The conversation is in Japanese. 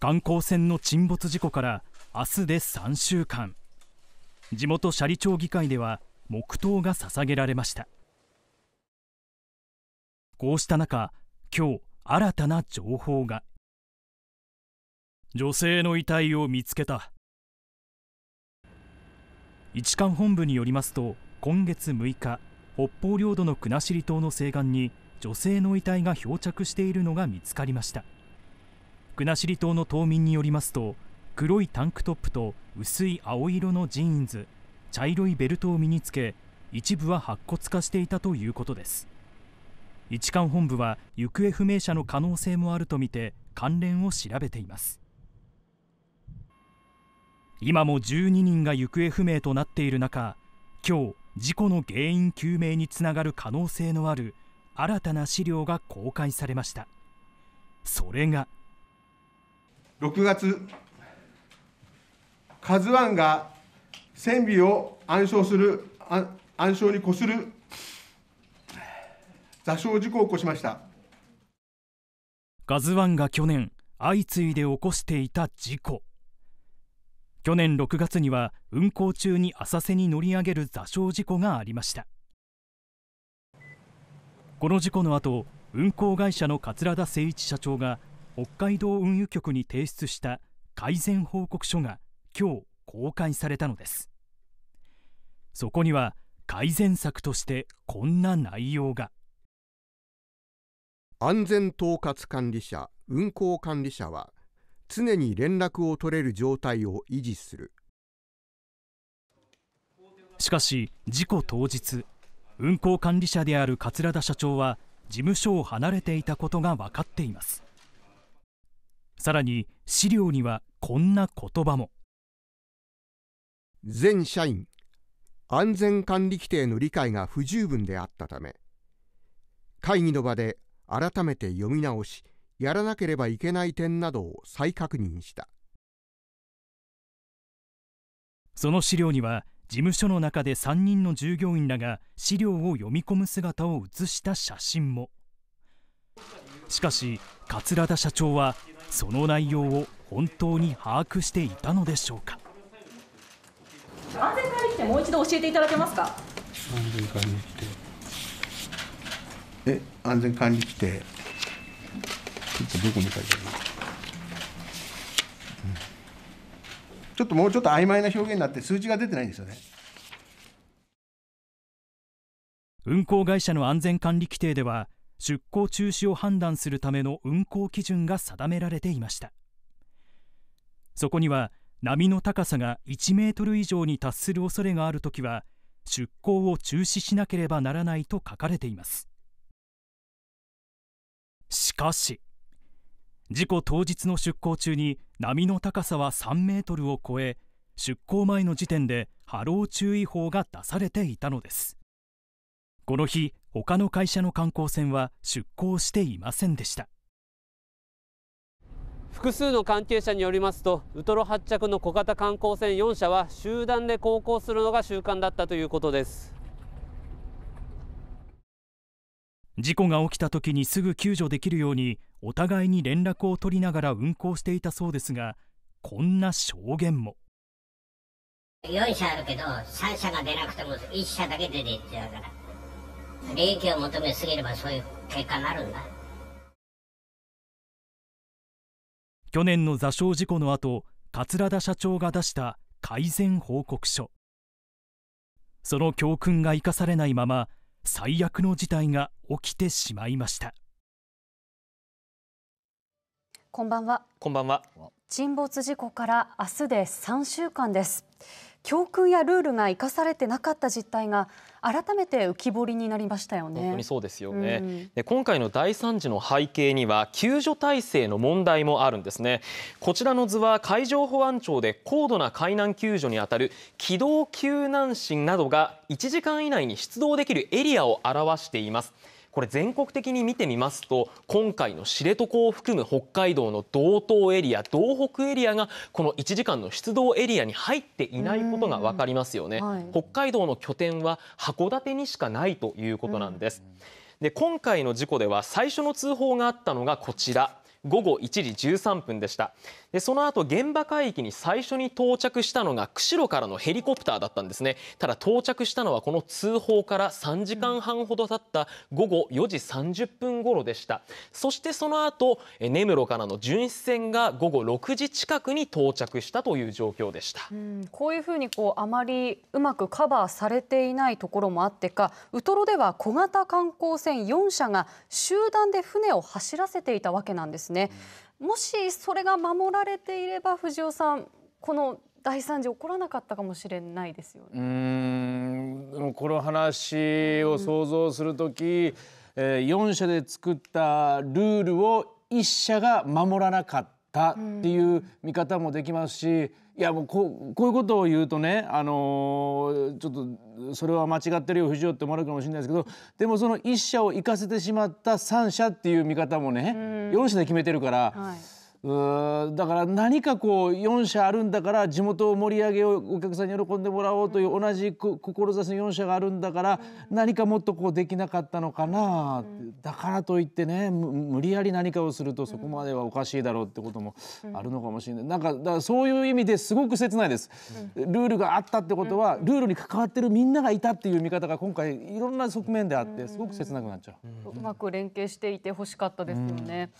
観光船の沈没事故から明日で3週間地元斜里町議会では黙祷が捧げられましたこうした中今日新たな情報が女性の遺体を見つけた一管本部によりますと今月6日北方領土の国後島の西岸に女性の遺体が漂着しているのが見つかりました国後島の島民によりますと黒いタンクトップと薄い青色のジーンズ茶色いベルトを身につけ一部は白骨化していたということです一管本部は行方不明者の可能性もあるとみて関連を調べています今も12人が行方不明となっている中今日事故の原因究明につながる可能性のある新たな資料が公開されましたそれが6月「カズワンが船尾を暗礁する暗礁にこする座礁事故を起こしました「k ズワンが去年相次いで起こしていた事故去年6月には運航中に浅瀬に乗り上げる座礁事故がありましたこの事故の後運航会社の桂田精一社長が北海道運輸局に提出した改善報告書が今日公開されたのですそこには改善策としてこんな内容が安全統括管理者運航管理者は常に連絡を取れる状態を維持するしかし事故当日運行管理者である桂田社長は事務所を離れていたことが分かっていますさらに資料にはこんな言葉も全社員安全管理規定の理解が不十分であったため会議の場で改めて読み直しやらなければいけない点などを再確認したその資料には事務所の中で3人の従業員らが資料を読み込む姿を写した写真もしかし桂田社長はその内容を本当に把握していたのでしょうか安全管理規定もう一度教えていただけますか安全管理規定え安全管理規定ちょっとどこに書いてちょっともうちょっと曖昧な表現になって数字が出てないんですよね。運航会社の安全管理規程では出航中止を判断するための運航基準が定められていましたそこには波の高さが1メートル以上に達する恐れがあるときは出航を中止しなければならないと書かれていますしかし事故当日の出航中に波の高さは3メートルを超え出航前の時点で波浪注意報が出されていたのですこの日他の会社の観光船は出航していませんでした複数の関係者によりますとウトロ発着の小型観光船4社は集団で航行するのが習慣だったということです事故が起きた時にすぐ救助できるようにお互いに連絡を取りながら運行していたそうですがこんな証言も4社あるけど3社が出なくても1社だけ出ていってたから利益を求めすぎればそういう結果になるんだ去年の座礁事故の後桂田社長が出した改善報告書その教訓が生かされないまま最悪の事態が起きてしまいましたこんばんはこんばんは沈没事故から明日で3週間です教訓やルールが生かされてなかった実態が改めて浮き彫りになりましたよね。本当にそうですよね、うん、で今回の大惨事の背景には救助体制の問題もあるんですね。こちらの図は海上保安庁で高度な海難救助にあたる機動救難士などが1時間以内に出動できるエリアを表しています。これ全国的に見てみますと今回の知床を含む北海道の道東エリア道北エリアがこの1時間の出動エリアに入っていないことが分かりますよね。北海道の拠点は函館にしかないということなんです。で今回の事故では最初の通報があったのがこちら午後1時13分でした。でその後現場海域に最初に到着したのが釧路からのヘリコプターだったんですねただ到着したのはこの通報から3時間半ほど経った午後4時30分頃でしたそしてその後根室からの巡視船が午後6時近くに到着したという状況でしたこういうふうにこうあまりうまくカバーされていないところもあってかウトロでは小型観光船4社が集団で船を走らせていたわけなんですね、うんもしそれが守られていれば藤尾さんこの大惨事起こらなかったかもしれないですよね。うんこの話を想像する時、うん、えー、4社で作ったルールを1社が守らなかったっていう見方もできますし。うんいやもうこういうことを言うとね、あのー、ちょっとそれは間違ってるよ藤尾って思われるかもしれないですけどでもその1社を行かせてしまった3社っていう見方もね4社で決めてるから。はいだから何かこう4社あるんだから地元を盛り上げようお客さんに喜んでもらおうという同じ志の4社があるんだから何かもっとこうできなかったのかな、だからといってね無理やり何かをするとそこまではおかしいだろうってこともあるのかもしれない、なんかだからそういう意味ですごく切ないです、ルールがあったってことはルールに関わってるみんながいたっていう見方が今回いろんな側面であってすごく切なくなっちゃう、うまく連携していてほしかったですよね、